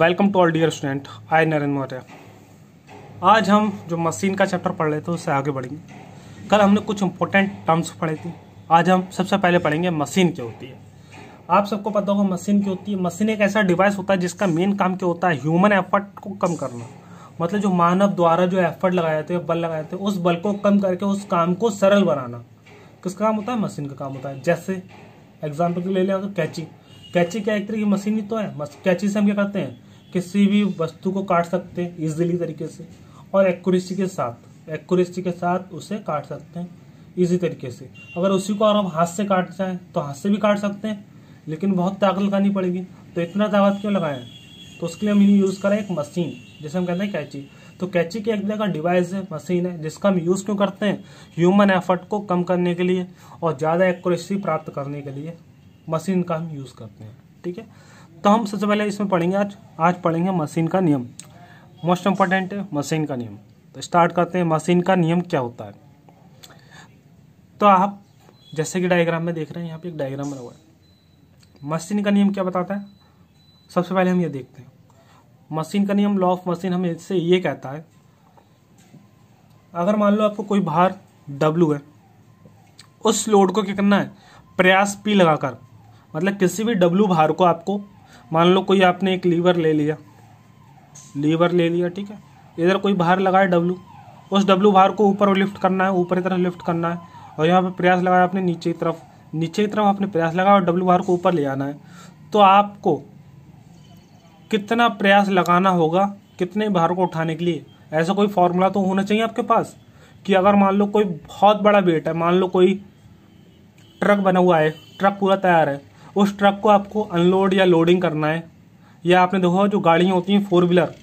welcome to all dear student I Narendra Maurya आज हम जो मशीन का चैप्टर पढ़ रहे थे उससे आगे बढ़ेंगे कल हमने कुछ इंपॉर्टेंट टर्म्स पढ़े थे आज हम सबसे पहले पढ़ेंगे मशीन क्या होती है आप सबको पता होगा मशीन क्या होती है मशीन एक ऐसा डिवाइस होता है जिसका मेन काम क्या होता है ह्यूमन एफर्ट को कम करना मतलब जो मानव द्वारा जो एफर्ट लगाए थे बल लगाए थे उस बल को कम करके उस काम को सरल बनाना किसका काम होता है मशीन का काम होता है जैसे एग्जाम्पल के ले लिया तो कैची कैची क्या एक तरह की मशीन ही तो है कैची से हम क्या करते हैं किसी भी वस्तु को काट सकते हैं ईजिली तरीके से और एक्यूरेसी के साथ एक्यूरेसी के साथ उसे काट सकते हैं इजी तरीके से अगर उसी को और हम हाथ से काट जाए तो हाथ से भी काट सकते हैं लेकिन बहुत ताकत लगानी पड़ेगी तो इतना ताकत क्यों लगाएं तो उसके लिए हम यूज़ करें एक मशीन जिसे हम कहते हैं कैची तो कैची की एक तरह का डिवाइस है मशीन है जिसका हम यूज़ क्यों करते हैं ह्यूमन एफर्ट को कम करने के लिए और ज़्यादा एक्यूरेसी प्राप्त करने के लिए मशीन का हम यूज़ करते हैं ठीक है तो हम सबसे पहले इसमें पढ़ेंगे आज आज पढ़ेंगे मशीन का नियम मोस्ट इम्पॉर्टेंट है मशीन का नियम तो स्टार्ट करते हैं मशीन का नियम क्या होता है तो आप जैसे कि डायग्राम में देख रहे हैं यहाँ पे एक डायग्राम बना हुआ है मशीन का नियम क्या बताता है सबसे पहले हम ये देखते हैं मशीन का नियम लॉ ऑफ मशीन हमें इससे ये कहता है अगर मान लो आपको कोई भार डब्लू है उस लोड को क्या करना है प्रयास पी लगाकर मतलब किसी भी डब्लू भार को आपको मान लो कोई आपने एक लीवर ले लिया लीवर ले लिया ठीक है इधर कोई भार लगाए डब्लू उस डब्लू भार को ऊपर लिफ्ट करना है ऊपर की तरफ लिफ्ट करना है और यहाँ पर प्रयास लगाया आपने नीचे की तरफ नीचे की तरफ आपने प्रयास लगाया और डब्लू भार को ऊपर ले आना है तो आपको कितना प्रयास लगाना होगा कितने भार को उठाने के लिए ऐसा कोई फॉर्मूला तो होना चाहिए आपके पास कि अगर मान लो कोई बहुत बड़ा वेट है मान लो कोई ट्रक बना हुआ है ट्रक पूरा तैयार है उस ट्रक को आपको अनलोड या लोडिंग करना है या आपने देखा जो गाड़ियाँ होती हैं फोर व्हीलर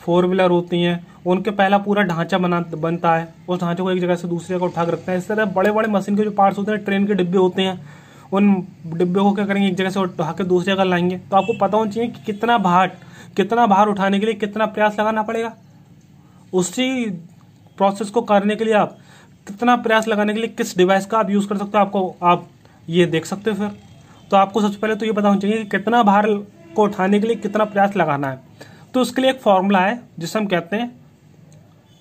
फोर व्हीलर होती हैं उनके पहला पूरा ढांचा बना बनता है उस ढांचे को एक जगह से दूसरी जगह उठा कर रखते हैं इस तरह बड़े बड़े मशीन के जो पार्ट्स होते हैं ट्रेन के डिब्बे होते हैं उन डिब्बे को क्या करेंगे एक जगह से उठा के दूसरी जगह लाएंगे तो आपको पता होना चाहिए कि कितना भार कितना भार उठाने के लिए कितना प्रयास लगाना पड़ेगा उसी प्रोसेस को करने के लिए आप कितना प्रयास लगाने के लिए किस डिवाइस का आप यूज़ कर सकते हो आपको आप ये देख सकते हो फिर तो आपको सबसे पहले तो ये पता होना चाहिए कि कितना भार को उठाने के लिए कितना प्रयास लगाना है तो उसके लिए एक फॉर्मूला है जिसे हम कहते हैं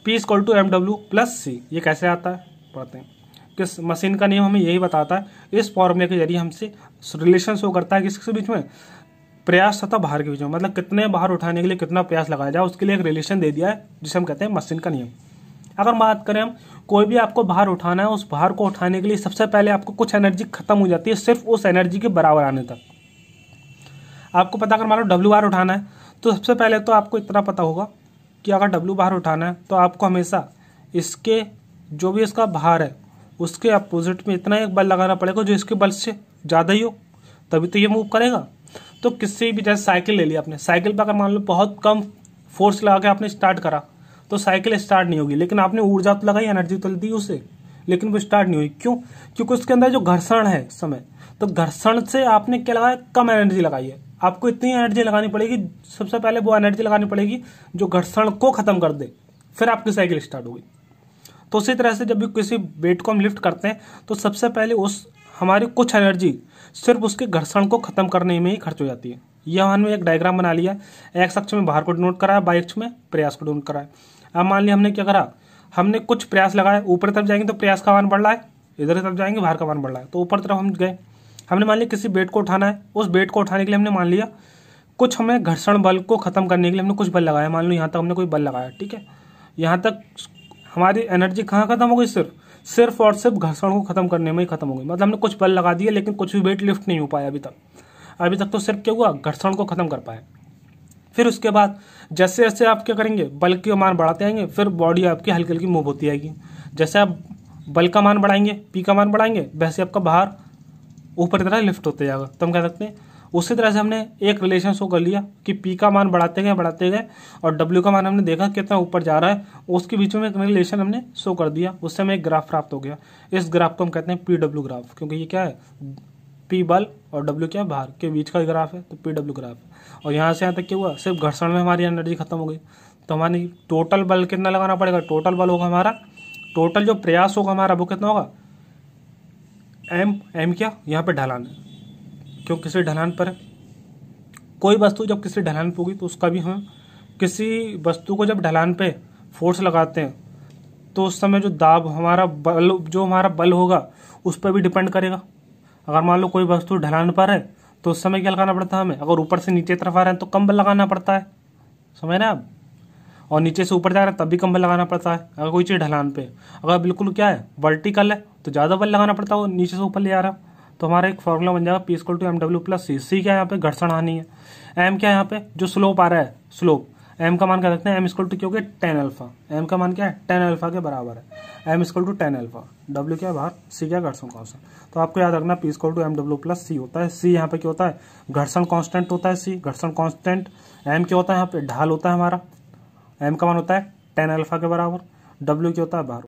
P equal to M W plus C ये कैसे आता है पढ़ते हैं किस मशीन का नेम हमें यही बताता है इस फॉर्मूले के जरिए हमसे रिलेशन शो करता है किसके बीच में प्रयास तथा भार के बीच में मतलब कितने भार उठाने के लिए कितना प्रयास लगाया जाए उसके लिए एक रिलेशन दे दिया है जिसे हम कहते हैं मशीन का नियम अगर बात करें हम कोई भी आपको भार उठाना है उस भार को उठाने के लिए सबसे पहले आपको कुछ एनर्जी खत्म हो जाती है सिर्फ उस एनर्जी के बराबर आने तक आपको पता अगर मान लो डब्ल्यू बार उठाना है तो सबसे पहले तो आपको इतना पता होगा कि अगर डब्ल्यू बार उठाना है तो आपको हमेशा इसके जो भी इसका भार है उसके अपोजिट में इतना एक बल लगाना पड़ेगा जो इसके बल से ज़्यादा ही हो तभी तो ये मूव करेगा तो किसी भी जैसे साइकिल ले लिया आपने साइकिल पर अगर मान लो बहुत कम फोर्स लगा के आपने स्टार्ट करा तो साइकिल स्टार्ट नहीं होगी लेकिन आपने ऊर्जा तो लगाई एनर्जी तो दी उसे लेकिन वो स्टार्ट नहीं हुई क्यों क्योंकि उसके अंदर जो घर्षण है समय तो घर्षण से आपने क्या लगाया कम एनर्जी लगाई है आपको इतनी एनर्जी लगानी पड़ेगी सबसे पहले वो एनर्जी लगानी पड़ेगी जो घर्षण को खत्म कर दे फिर आपकी साइकिल स्टार्ट होगी तो उसी तरह से जब भी किसी वेट को हम लिफ्ट करते हैं तो सबसे पहले उस हमारी कुछ एनर्जी सिर्फ उसके घर्षण को खत्म करने में ही खर्च हो जाती है यह हमने एक डायग्राम बना लिया एक्स अक्ष में बाहर को डिनोट कराया बाई अक्ष में प्रयास को डिनोट कराया अब मान लिया हमने क्या करा हमने कुछ प्रयास लगाया ऊपर तरफ जाएंगे तो प्रयास का मान बढ़ रहा है इधर तरफ जाएंगे बाहर का मान बढ़ रहा है तो ऊपर तरफ हम गए हमने मान लिया किसी बेट को उठाना है उस बेट को उठाने के लिए हमने मान लिया कुछ हमें घर्षण बल को खत्म करने के लिए हमने कुछ बल लगाया मान लो यहाँ तक हमने कोई बल लगाया ठीक है यहाँ तक हमारी एनर्जी कहाँ खत्म हो गई सिर्फ सिर्फ और सिर्फ घर्षण को खत्म करने में ही खत्म हो गई मतलब हमने कुछ बल लगा दिया लेकिन कुछ भी वेट लिफ्ट नहीं हो पाया अभी तक अभी तक तो सिर्फ क्या हुआ घर्षण को खत्म कर पाए फिर उसके बाद जैसे जैसे आप क्या करेंगे बल की मान बढ़ाते आएंगे फिर बॉडी आपकी हल्की हल्की मूव होती आएगी जैसे आप बल का मान बढ़ाएंगे पी का मान बढ़ाएंगे वैसे आपका बाहर ऊपर की तरह लिफ्ट होते जाएगा तो हम कह सकते हैं उसी तरह से हमने एक रिलेशन शो कर लिया कि पी का मान बढ़ाते गए बढ़ाते गए और डब्ल्यू का मान हमने देखा कितना ऊपर जा रहा है उसके बीच में एक रिलेशन हमने शो कर दिया उससे हमें एक ग्राफ प्राप्त हो गया इस ग्राफ को हम कहते हैं पी डब्ल्यू ग्राफ क्योंकि ये क्या है पी बल और डब्ल्यू क्या भार के बीच का ग्राफ है तो पी डब्ल्यू ग्राफ है और यहाँ से यहाँ तक क्या हुआ सिर्फ घर्षण में हमारी एनर्जी खत्म हो गई तो हमारी टोटल बल कितना लगाना पड़ेगा टोटल बल होगा हमारा टोटल जो प्रयास होगा हमारा वो कितना होगा एम एम क्या यहाँ पे ढलान है क्यों किसी ढलान पर है कोई वस्तु जब किसी ढलान पर होगी तो उसका भी हम किसी वस्तु को जब ढलान पे फोर्स लगाते हैं तो उस समय जो दाब हमारा बल जो हमारा बल होगा उस पर भी डिपेंड करेगा अगर मान लो कोई वस्तु ढलान पर है तो उस समय क्या लगाना पड़ता है हमें अगर ऊपर से नीचे तरफ आ रहे हैं तो कम्बल लगाना पड़ता है समझ रहे आप और नीचे से ऊपर जा रहे हैं तब भी कम्बल लगाना पड़ता है अगर कोई चीज़ ढलान पे अगर बिल्कुल क्या है वर्टिकल है तो ज़्यादा बल लगाना पड़ता है वो नीचे से ऊपर ले आ रहा है तो हमारा एक फॉर्मूला बन जाएगा P equal to M W plus C C क्या है यहाँ पे घर्षण हानि है एम क्या है यहाँ पे जो स्लोप आ रहा है स्लोप एम का मान क्या रखते हैं एम स्कल टू क्या हो गया टेन अल्फा एम का मान क्या है टेन अल्फा के बराबर है M equal to tan alpha W क्या बाहर सी क्या घर्षण कांस्टेंट तो आपको याद रखना P equal to M W plus C होता है सी यहाँ पे क्या होता है घर्षण कॉन्स्टेंट होता है सी घर्षण कॉन्स्टेंट एम क्या होता है यहाँ पे ढाल होता है हमारा एम का मान होता है टेन अल्फा के बराबर डब्ल्यू क्या होता है बाहर